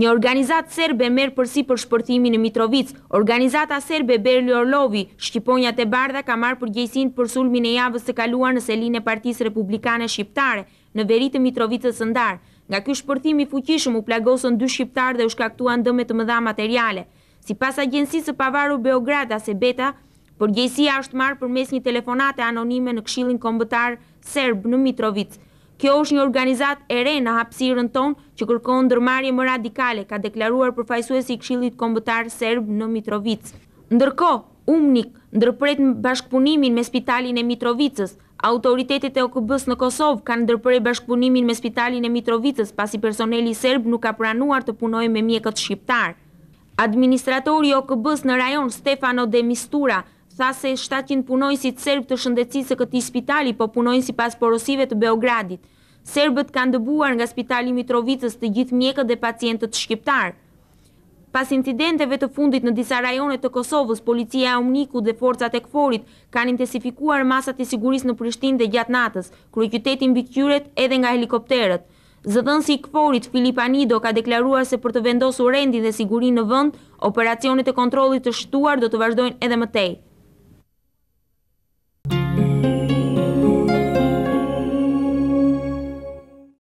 Një organizat serbe merë përsi për shpërtimi në Mitrovic, organizata serbe Berli Orlovi, Shqiponja të Bardha ka marë përgjejsin për sulmin e javës të kalua në selin e partis republikane shqiptare në veritë Mitrovicës ndarë. Nga kjo shpërtimi fuqishëm u plagosën dy shqiptarë dhe u shkaktuan dëme të mëdha materiale. Si pas agjensisë pavaru Beograda se beta, përgjejsia është marë për mes një telefonate anonime në kshilin kombëtar serbë në Mitrovicë. Kjo është një organizat e re në hapsirën tonë që kërkonë ndërmarje më radikale, ka deklaruar përfajsues i kshilit kombëtar serb në Mitrovic. Ndërko, Umnik, ndërpret në bashkëpunimin me spitalin e Mitrovicës, autoritetet e OKB-s në Kosovë kanë ndërpret bashkëpunimin me spitalin e Mitrovicës, pasi personeli serb nuk ka pranuar të punoj me mjekët shqiptar. Administratori OKB-s në rajon Stefano de Mistura, tha se 700 punojnë si të serbë të shëndecisë këti spitali, po punojnë si pas porosive të Beogradit. Serbët kanë dëbuar nga spitali Mitrovicës të gjithë mjekët dhe pacientët shqiptar. shqiptarë. Pas incidenteve të fundit në disa rajonet të Kosovës, policia e omniku dhe forcat e këforit kanë intensifikuar masat e siguris në Prishtin dhe gjatë natës, kërë qytetin bikyret edhe nga helikopterët. Zëdhën si këforit, Filip Anido ka deklaruar se për të vendosu rendin dhe sigurin në vënd, operacionit e kontrolit të shtuar do të vazhdojnë edhe mëtej.